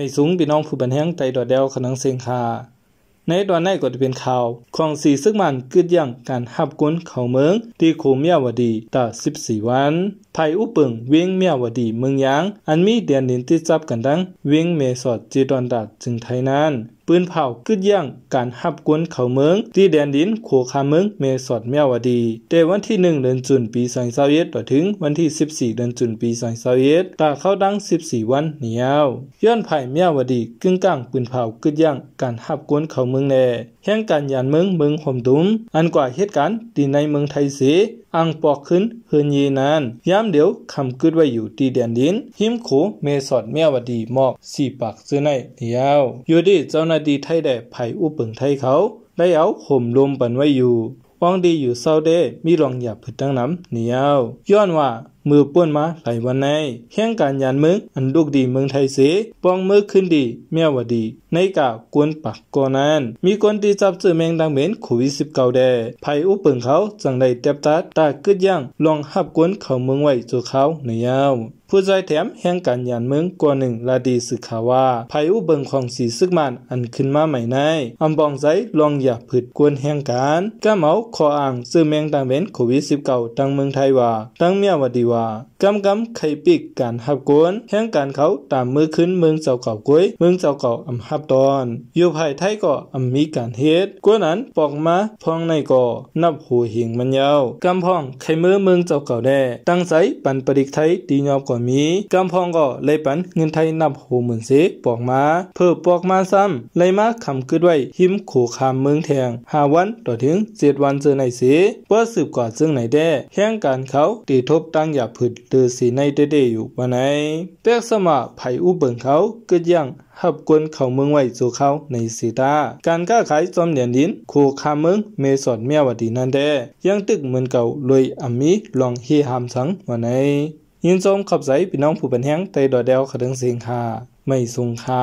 ไม่สูงพี่น้องผู้บันทิงใจดอดเดวขนังเสียงคาในตอนในก็จะเป็นข่าวของสีซึ่งมันกึดยังการหับกุนเขาเมือง ที่โคเมียวดีต่อ14 วันไทยอุปึงเวียงเมียวดีเมืองยางอันมีเดียนดินที่จับกันดังเวียงเมสอดจีดอนดาดจึงไทยนั้นปืนเผากึดยังการหับกุนเขาเมือง ที่แดนดินโคคาเมืองเมสอดเมียวดีแต่วันที่1เดือนจุนปี2021ต่อถึงวันที่ 14 เดือนจุนปี2021ตาเข้าดัง14 วันเหนียวย้อนไผ่เมียวดีกึ่งกลางปืนเผากึดยังการหับกุนเขาเมืองึงแน่แห่งการยานมึงมึงห่มดุมอันกว่าเหตุการณ์ที่ในเมืองไทยเสอังปอกขึ้นเฮือนยีนาน ย้มเดี๋ยวคำกึดไว้อยู่ตีแดนดิน หิมขูเมสอดเมวดีมอกสี่ปากซื้อในเดียวอยู่ดีเจ้าหน้าที่ไทยแดดไผอุปึงไทยเขาได้เอาห่มลมปันไว้อยู่ว้องดีอยู่เซาเดมีรองหยาบผึดตั้งน้ำเเนียวย้อนว่ามือป้วนมาหลายวันในแข่งการยานเมืองอันดุกดีเมืองไทยเสปองมือขึ้นดีเมียวดีในกากวนปักก่อนั้นมีคนที่จับเจือแมงดังเหม็นโควิด้าแดภัยอุปึงเขาจังได้เต็บตาตากึดย่างลองหับกวนเขาเมืองไวู้เขาในยาวผู้ใจแถมแห่งการยานเมืองกว่าหนึ่งลาดีสึกขาว่าภัยอุเบิงของสีซึกมันอันขึ้นมาใหม่ในอำบองใจลองอย่าผิดกวนแห่งการก้าเมาขออ่างซื้อแมงดังเม็นโควิดสิบเก1าดังเมืองไทยว่าดังเมียวดีว่าากำกำไข่ปีกการหับกวนแห่งการเขาตามมือขึ้นเมืองเจ้าเก่ากุ้ยเมืองเจ้าเก่าอำหับตอน อยู่ภายไทยก็อำมีการเฮ็ดกวนนั้นปอกมาพองในก่อนับหูหิงมันยาวกำพองไข่มือเมืองเจ้าเก่าแด่ตั้งใสปันปริกไทยตียอบก็มีกำพองก็เลยปันเงินไทยนับหูหมื่นเสปอกมาเพิ่ปอกมาซ้ำเลยมาคำคืดไว้หิมขู่คามเมืองแทง5วันต่อถึง7วันเจอในเสเื่อสืบก่อซึ่งไหนแด่แห่งการเขาตีทบตั้งาผืดตือสีในเดเดอยู่ันไหนเปีกสมะไผอุบเบิงเขากึดยังหับกวนเขาเมืองไว้สู่เขาในสีตาการก้าขายจอมเหรียญดินโคคาเมืองเมสอดเมียวดีนันเดยังตึกเหมือนเก่าเลยอามีลองเฮหามสังวนไหนยินชมขับใสพี่น้องผู้เป็นแห้งไตดอดเดวขดถึงเสียงคาไม่สูงคา